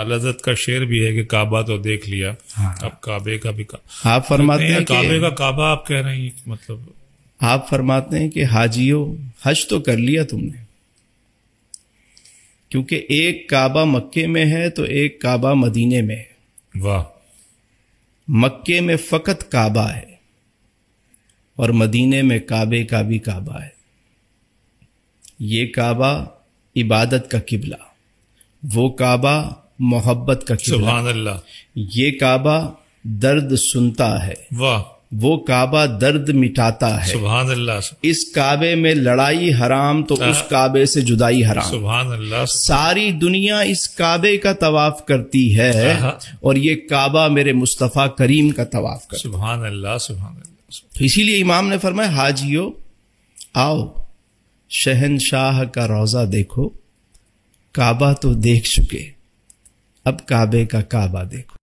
अलजत का शेर भी है कि काबा तो देख लिया हाँ। अब काबे का भी का आप फरमाते हैं काबे का काबा आप कह रहे हैं मतलब आप फरमाते हैं कि हाजियो हज तो कर लिया तुमने क्योंकि एक काबा मक्के में है तो एक काबा मदीने में है वाह मक्के में फकत काबा है और मदीने में काबे का भी काबा है ये काबा इबादत का किबला वो काबा मोहब्बत का किबला अल्लाह ये काबा दर्द सुनता है वाह वो काबा दर्द मिटाता है सुबहान अल्लाह इस काबे में लड़ाई हराम तो हाँ। उस काबे से जुदाई हराम सुबहान अल्लाह सारी दुनिया इस काबे का तवाफ करती है हाँ। और ये काबा मेरे मुस्तफ़ा करीम का तवाफ कर सुबहान अल्लाह सुबहान अल्लाह तो इसीलिए इमाम ने फरमाया हाजियो आओ शहनशाह का रोज़ा देखो काबा तो देख चुके अब काबे का काबा देखो